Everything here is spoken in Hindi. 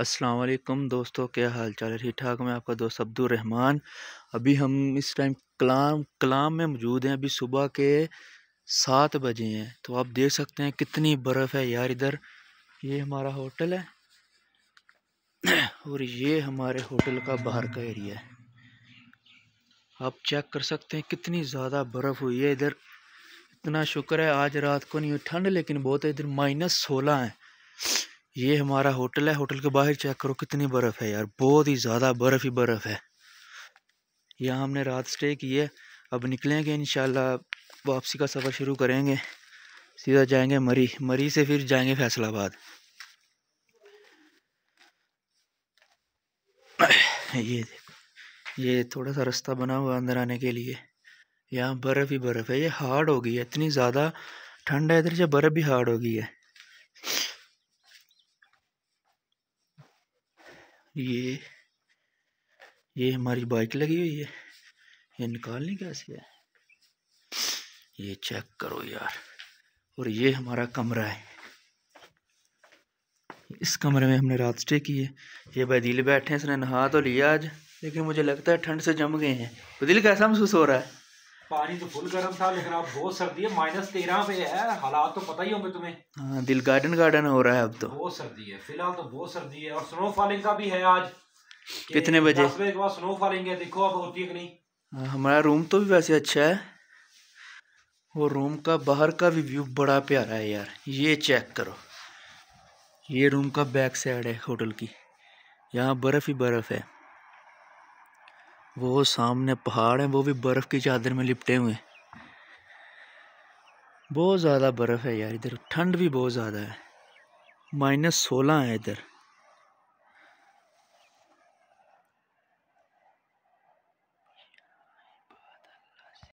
अस्सलाम वालेकुम दोस्तों क्या हाल चाल है ठीक ठाक मैं आपका दोस्त अब्दुलरहमान अभी हम इस टाइम कलाम कलाम में मौजूद हैं अभी सुबह के सात बजे हैं तो आप देख सकते हैं कितनी बर्फ़ है यार इधर ये हमारा होटल है और ये हमारे होटल का बाहर का एरिया है आप चेक कर सकते हैं कितनी ज़्यादा बर्फ़ हुई है इधर इतना शुक्र है आज रात को नहीं हुई ठंड लेकिन बहुत है इधर माइनस सोलह है ये हमारा होटल है होटल के बाहर चेक करो कितनी बर्फ़ है यार बहुत ही ज़्यादा बर्फ़ ही बर्फ़ है यहाँ हमने रात स्टे की है अब निकलेंगे इन वापसी का सफ़र शुरू करेंगे सीधा जाएंगे मरी मरी से फिर जाएंगे फैसलाबाद ये देखो ये थोड़ा सा रास्ता बना हुआ अंदर आने के लिए यहाँ बर्फ़ ही बर्फ़ है ये हार्ड हो गई है इतनी ज़्यादा ठंड है इधर से बर्फ़ भी हार्ड हो गई है ये ये हमारी बाइक लगी हुई है ये निकालनी कैसे है ये चेक करो यार और ये हमारा कमरा है इस कमरे में हमने रात स्टे की है ये दिल बैठे हैं इसने नहा तो लिया आज लेकिन मुझे लगता है ठंड से जम गए हैं दिल कैसा महसूस हो रहा है पानी तो फुल गर्म था लेकिन अब बहुत सर्दी है माइनस तेरह पे है हालात तो पता ही होंगे तुम्हें हाँ दिल गार्डन गार्डन हो रहा है अब तो बहुत सर्दी है फिलहाल तो बहुत सर्दी है और स्नो फॉलिंग का भी है आज कितने बजे दस बजे के बाद स्नो फॉलिंग है देखो अब होती है कि नहीं हाँ, हमारा रूम तो भी वैसे अच्छा है वो रूम का बाहर का भी व्यू बड़ा प्यारा है यार ये चेक करो ये रूम का बैक साइड है होटल की यहाँ बर्फ़ ही बर्फ़ है वो सामने पहाड़ हैं वो भी बर्फ़ की चादर में लिपटे हुए बहुत ज़्यादा बर्फ़ है यार इधर ठंड भी बहुत ज़्यादा है माइनस सोलह है इधर